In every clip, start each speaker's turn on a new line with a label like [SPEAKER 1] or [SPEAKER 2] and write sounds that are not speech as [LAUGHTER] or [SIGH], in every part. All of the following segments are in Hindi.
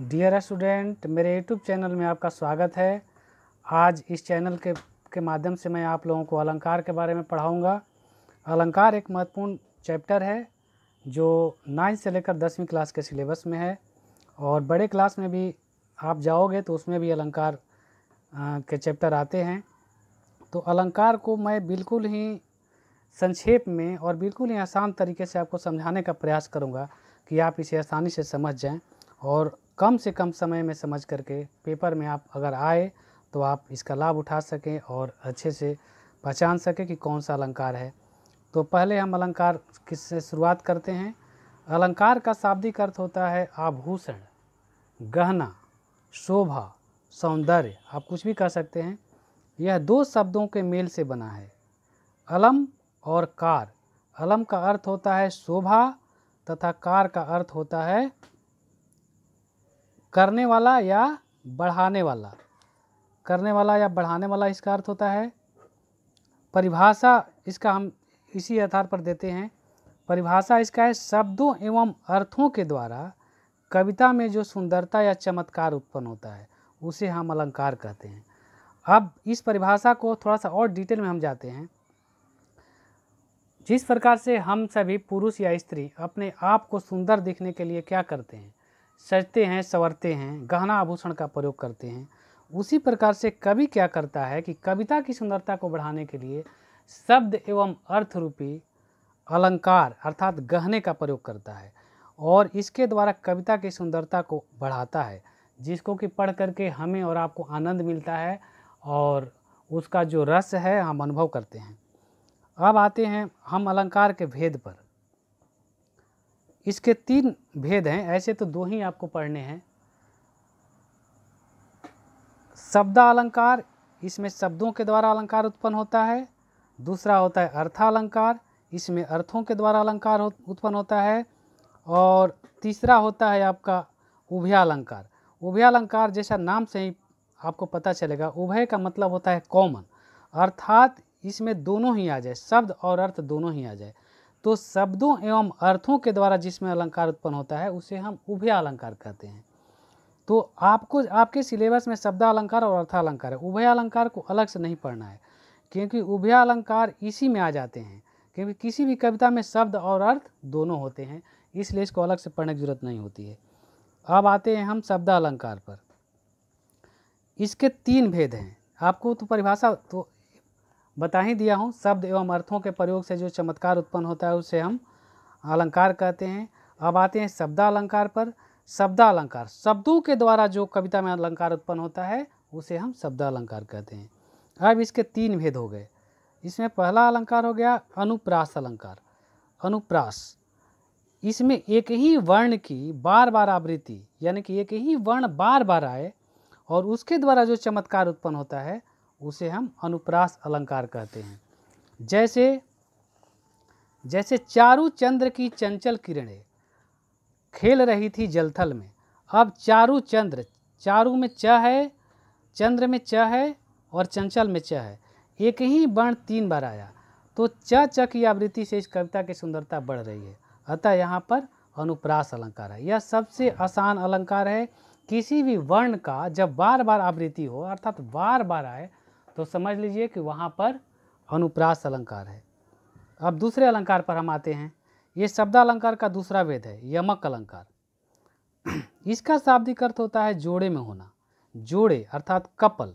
[SPEAKER 1] डियर स्टूडेंट मेरे यूट्यूब चैनल में आपका स्वागत है आज इस चैनल के के माध्यम से मैं आप लोगों को अलंकार के बारे में पढ़ाऊँगा अलंकार एक महत्वपूर्ण चैप्टर है जो नाइन्थ से लेकर दसवीं क्लास के सिलेबस में है और बड़े क्लास में भी आप जाओगे तो उसमें भी अलंकार के चैप्टर आते हैं तो अलंकार को मैं बिल्कुल ही संक्षेप में और बिल्कुल ही आसान तरीके से आपको समझाने का प्रयास करूँगा कि आप इसे आसानी से समझ जाएँ और कम से कम समय में समझ करके पेपर में आप अगर आए तो आप इसका लाभ उठा सकें और अच्छे से पहचान सकें कि कौन सा अलंकार है तो पहले हम अलंकार किससे शुरुआत करते हैं अलंकार का शाब्दिक अर्थ होता है आभूषण गहना शोभा सौंदर्य आप कुछ भी कह सकते हैं यह दो शब्दों के मेल से बना है अलम और कार अलम का अर्थ होता है शोभा तथा कार का अर्थ होता है करने वाला या बढ़ाने वाला करने वाला या बढ़ाने वाला इसका अर्थ होता है परिभाषा इसका हम इसी आधार पर देते हैं परिभाषा इसका है शब्दों एवं अर्थों के द्वारा कविता में जो सुंदरता या चमत्कार उत्पन्न होता है उसे हम अलंकार कहते हैं अब इस परिभाषा को थोड़ा सा और डिटेल में हम जाते हैं जिस प्रकार से हम सभी पुरुष या स्त्री अपने आप को सुंदर दिखने के लिए क्या करते हैं सजते हैं संवरते हैं गहना आभूषण का प्रयोग करते हैं उसी प्रकार से कवि क्या करता है कि कविता की सुंदरता को बढ़ाने के लिए शब्द एवं अर्थ रूपी अलंकार अर्थात गहने का प्रयोग करता है और इसके द्वारा कविता की सुंदरता को बढ़ाता है जिसको कि पढ़ करके हमें और आपको आनंद मिलता है और उसका जो रस है हम अनुभव करते हैं अब आते हैं हम अलंकार के भेद पर इसके तीन भेद हैं ऐसे तो दो ही आपको पढ़ने हैं शब्दालंकार अलंकार इसमें शब्दों के द्वारा अलंकार उत्पन्न होता है दूसरा होता है अर्थालंकार इसमें अर्थों के द्वारा अलंकार हो, उत्पन्न होता है और तीसरा होता है आपका उभयालंकार उभयालंकार जैसा नाम से ही आपको पता चलेगा उभय का मतलब होता है कॉमन अर्थात इसमें दोनों ही आ जाए शब्द और अर्थ दोनों ही आ जाए तो शब्दों एवं अर्थों के द्वारा जिसमें अलंकार उत्पन्न होता है उसे हम उभय अलंकार कहते हैं तो आपको आपके सिलेबस में शब्द अलंकार और अर्थालंकार है उभय अलंकार को अलग से नहीं पढ़ना है क्योंकि उभय अलंकार इसी में आ जाते हैं क्योंकि किसी भी कविता में शब्द और अर्थ दोनों होते हैं इसलिए इसको अलग से पढ़ने की जरूरत नहीं होती है अब आते हैं हम शब्द अलंकार पर इसके तीन भेद हैं आपको तो परिभाषा तो बता ही दिया हूँ शब्द एवं अर्थों के प्रयोग से जो चमत्कार उत्पन्न होता है उसे हम अलंकार कहते हैं अब आते हैं शब्दालंकार पर शब्दालंकार शब्दों के द्वारा जो कविता में अलंकार उत्पन्न होता है उसे हम शब्दालंकार कहते हैं अब इसके तीन भेद हो गए इसमें पहला अलंकार हो गया अनुप्रास अलंकार अनुप्रास इसमें एक ही वर्ण की बार बार आवृत्ति यानी कि एक ही वर्ण बार बार आए और उसके द्वारा जो चमत्कार उत्पन्न होता है उसे हम अनुप्रास अलंकार कहते हैं जैसे जैसे चारू चंद्र की चंचल किरणें खेल रही थी जलथल में अब चारू चंद्र चारू में च है चंद्र में च है और चंचल में च है एक ही वर्ण तीन बार आया तो च च की आवृत्ति से इस कविता की सुंदरता बढ़ रही है अतः यहाँ पर अनुप्रास अलंकार है यह सबसे आसान अलंकार है किसी भी वर्ण का जब बार बार आवृत्ति हो अर्थात बार बार आए तो समझ लीजिए कि वहाँ पर अनुप्रास अलंकार है अब दूसरे अलंकार पर हम आते हैं ये शब्द अलंकार का दूसरा वेद है यमक अलंकार [CLEARS THROAT] इसका शाब्दिक अर्थ होता है जोड़े में होना जोड़े अर्थात कपल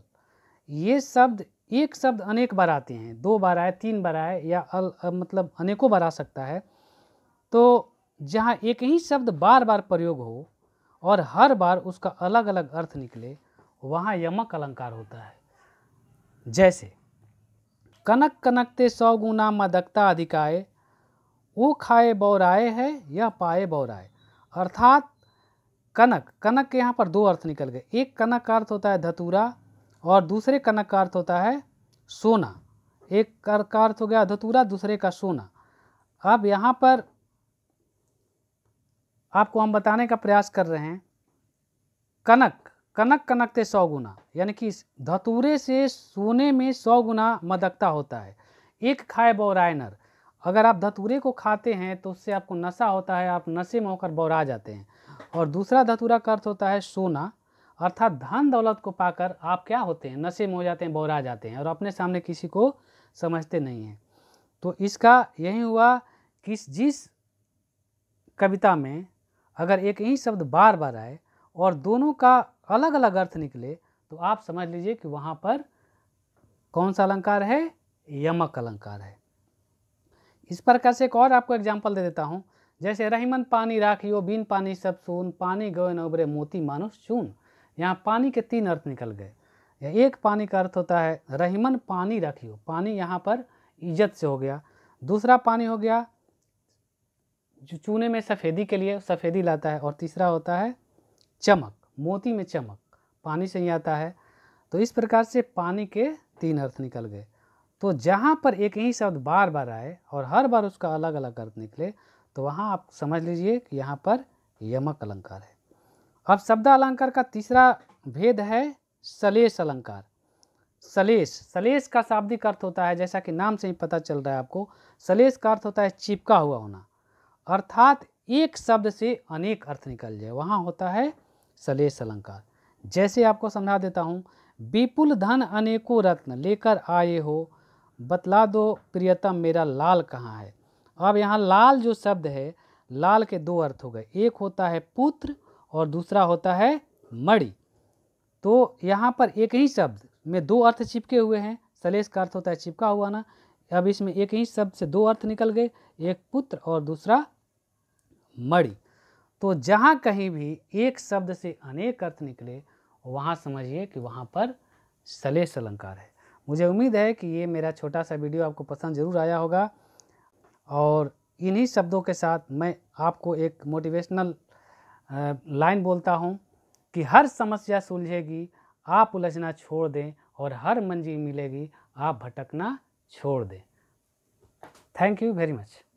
[SPEAKER 1] ये शब्द एक शब्द अनेक बार आते हैं दो बार आए तीन बार आए या अल, मतलब अनेकों बार आ सकता है तो जहाँ एक ही शब्द बार बार प्रयोग हो और हर बार उसका अलग अलग अर्थ निकले वहाँ यमक अलंकार होता है जैसे कनक कनकते सौ गुना मदकता अधिकाए वो खाए बौराए है या पाए बौराए अर्थात कनक कनक के यहाँ पर दो अर्थ निकल गए एक कनक का अर्थ होता है धतूरा और दूसरे कनक का अर्थ होता है सोना एक का अर्थ हो गया धतूरा दूसरे का सोना अब यहाँ पर आपको हम बताने का प्रयास कर रहे हैं कनक कनक कनक थे सौ गुना यानी कि धतूरे से सोने में सौ गुना मदकता होता है एक खाए बौरायनर अगर आप धतूरे को खाते हैं तो उससे आपको नशा होता है आप नशे में होकर बौरा जाते हैं और दूसरा धतूरा का अर्थ होता है सोना अर्थात धन दौलत को पाकर आप क्या होते हैं नशे में हो जाते हैं बौरा जाते हैं और अपने सामने किसी को समझते नहीं हैं तो इसका यही हुआ कि जिस कविता में अगर एक ही शब्द बार बार आए और दोनों का अलग अलग अर्थ निकले तो आप समझ लीजिए कि वहाँ पर कौन सा अलंकार है यमक अलंकार है इस प्रकार से एक और आपको एग्जाम्पल दे देता हूँ जैसे रहीमन पानी राखियो बिन पानी सब सुन पानी गो नबरे मोती मानुष चून यहाँ पानी के तीन अर्थ निकल गए या एक पानी का अर्थ होता है रहीमन पानी रखियो पानी यहाँ पर इज्जत से हो गया दूसरा पानी हो गया जो चूने में सफ़ेदी के लिए सफ़ेदी लाता है और तीसरा होता है चमक मोती में चमक पानी से ही आता है तो इस प्रकार से पानी के तीन अर्थ निकल गए तो जहाँ पर एक ही शब्द बार बार आए और हर बार उसका अलग अलग अर्थ निकले तो वहाँ आप समझ लीजिए कि यहाँ पर यमक अलंकार है अब शब्द अलंकार का तीसरा भेद है सलेश अलंकार सलेश सलेश का शाब्दिक अर्थ होता है जैसा कि नाम से ही पता चल रहा है आपको सलेश का अर्थ होता है चिपका हुआ होना अर्थात एक शब्द से अनेक अर्थ निकल जाए वहाँ होता है सलेश अलंकार जैसे आपको समझा देता हूँ विपुल धन अनेकों रत्न लेकर आए हो बतला दो प्रियतम मेरा लाल कहाँ है तो अब यहाँ लाल जो शब्द है लाल के दो अर्थ हो गए एक होता है पुत्र और दूसरा होता है मणि तो यहाँ पर एक ही शब्द में दो अर्थ चिपके हुए हैं सलेश का अर्थ होता है चिपका हुआ ना अब इसमें एक ही शब्द से दो अर्थ निकल गए एक पुत्र और दूसरा मणि तो जहाँ कहीं भी एक शब्द से अनेक अर्थ निकले वहाँ समझिए कि वहाँ पर सलेश अलंकार है मुझे उम्मीद है कि ये मेरा छोटा सा वीडियो आपको पसंद ज़रूर आया होगा और इन्हीं शब्दों के साथ मैं आपको एक मोटिवेशनल लाइन बोलता हूँ कि हर समस्या सुलझेगी आप उलझना छोड़ दें और हर मंजिल मिलेगी आप भटकना छोड़ दें थैंक यू वेरी मच